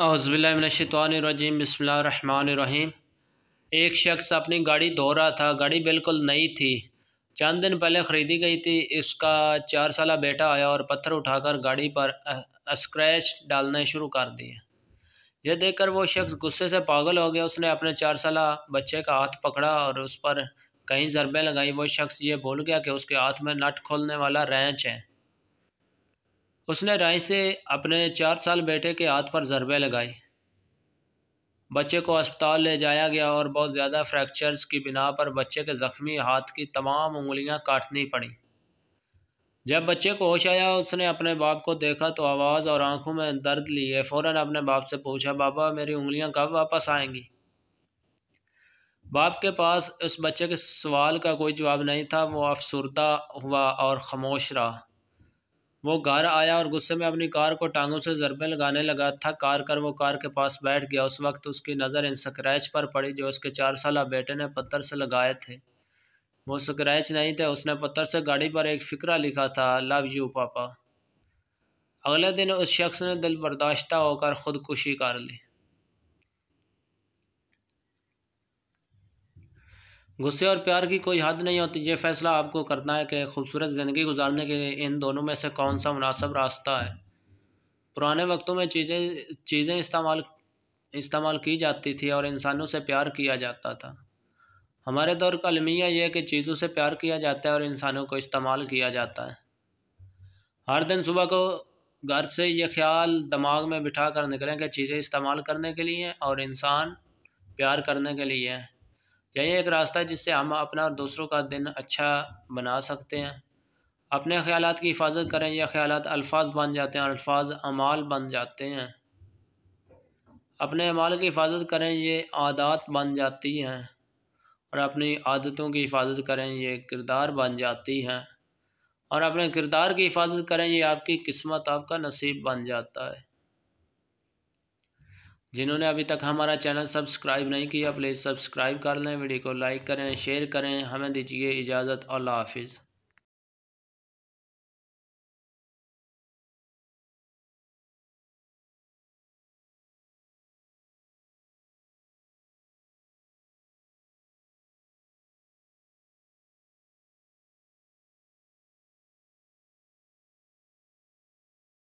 अज़बिल्लाशतवानरजीम बसमीम एक शख्स अपनी गाड़ी धो रहा था गाड़ी बिल्कुल नई थी चंद दिन पहले ख़रीदी गई थी इसका चार साल बेटा आया और पत्थर उठाकर गाड़ी पर स्क्रैच डालने शुरू कर दिए यह देखकर वो शख्स गुस्से से पागल हो गया उसने अपने चार साल बच्चे का हाथ पकड़ा और उस पर कई ज़रबें लगाई वो शख्स ये भूल गया कि उसके हाथ में नट खोलने वाला रैंच है उसने राय से अपने चार साल बेटे के हाथ पर ज़रबे लगाए बच्चे को अस्पताल ले जाया गया और बहुत ज़्यादा फ्रैक्चर्स की बिना पर बच्चे के ज़ख्मी हाथ की तमाम उंगलियां काटनी पड़ी जब बच्चे को होश आया उसने अपने बाप को देखा तो आवाज़ और आंखों में दर्द लिए फ़ौर अपने बाप से पूछा बाबा मेरी उंगलियां कब वापस आएंगी बाप के पास उस बच्चे के सवाल का कोई जवाब नहीं था वो अफसरदा हुआ और ख़ामोश रहा वो घर आया और गुस्से में अपनी कार को टांगों से ज़रबे लगाने लगा था कार कर वो कार के पास बैठ गया उस वक्त उसकी नज़र इन स्क्रैच पर पड़ी जो उसके चार साल बेटे ने पत्थर से लगाए थे वो स्क्रैच नहीं थे उसने पत्थर से गाड़ी पर एक फ़िक्रा लिखा था लव यू पापा अगले दिन उस शख्स ने दिल बर्दाश्त होकर ख़ुदकुशी कर ली गुस्से और प्यार की कोई हद नहीं होती ये फ़ैसला आपको करना है कि खूबसूरत ज़िंदगी गुजारने के लिए इन दोनों में से कौन सा मुनासब रास्ता है पुराने वक्तों में चीज़ें चीज़ें इस्तेमाल इस्तेमाल की जाती थी और इंसानों से प्यार किया जाता था हमारे दौर का अलमिया यह है कि चीज़ों से प्यार किया जाता है और इंसानों को इस्तेमाल किया जाता है हर दिन सुबह को घर से ये ख्याल दिमाग में बिठा कर निकलें कि चीज़ें इस्तेमाल करने के लिए और इंसान प्यार करने के लिए हैं यही एक रास्ता है जिससे हम अपना और दूसरों का दिन अच्छा बना सकते हैं अपने ख्याल की हिफाजत करें यह ख्याल अल्फाज बन जाते हैं अल्फाज अमाल बन जाते हैं अपने अमाल की हिफाजत करें ये आदत बन जाती हैं और अपनी आदतों की हिफाजत करें ये किरदार बन जाती हैं और अपने किरदार की हिफाजत करें ये आपकी किस्मत आपका नसीब बन जाता है जिन्होंने अभी तक हमारा चैनल सब्सक्राइब नहीं किया प्लीज़ सब्सक्राइब कर लें वीडियो को लाइक करें शेयर करें हमें दीजिए इजाज़त अल्लाह हाफिज़